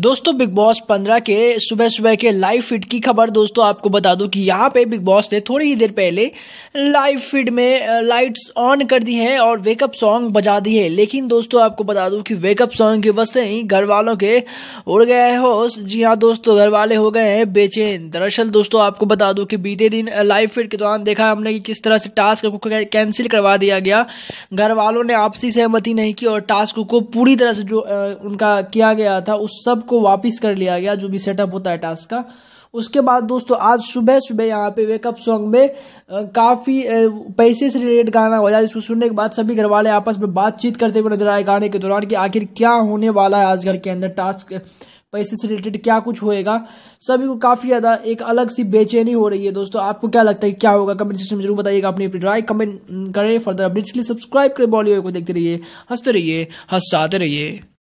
दोस्तों big boss 15 के सुबह सुबह के लाइव फीड की खबर दोस्तों आपको बता दूं कि यहाँ पे बिग बॉस ने थोड़ी ही देर पहले लाइव फीड में लाइट्स ऑन कर दी है और वेकअप सॉन्ग बजा दी है लेकिन दोस्तों आपको बता दूं कि वेकअप सॉन्ग की वजह से ही घर वालों के उड़ गए हैं जी हाँ दोस्तों घर वाले हो गए हैं बेचैन दरअसल दोस्तों आपको बता दूँ कि बीते दिन लाइव फीड के दौरान देखा हमने कि किस तरह से टास्क को कैंसिल करवा दिया गया घर वालों ने आपसी सहमति नहीं की और टास्क को पूरी तरह से जो उनका किया गया था उस सब को वापस कर लिया गया जो भी सेटअप होता है टास्क का उसके बाद दोस्तों आज सुबह सुबह यहाँ पे वेकअप सॉन्ग में काफ़ी पैसे से रिलेटेड गाना बजा जिसको सुनने के बाद सभी घर वाले आपस में बातचीत करते हुए नजर आए गाने के दौरान कि आखिर क्या होने वाला है आज घर के अंदर टास्क पैसे से रिलेटेड क्या कुछ होएगा सभी को काफ़ी ज़्यादा एक अलग सी बेचैनी हो रही है दोस्तों आपको क्या लगता है क्या होगा कमेंट सेक्शन में जरूर बताइएगा अपनी अपनी राय कमेंट करें फर्दर अपडेट्स के लिए सब्सक्राइब करें बॉलीवुड को देखते रहिए हंसते रहिए हंसाते रहिए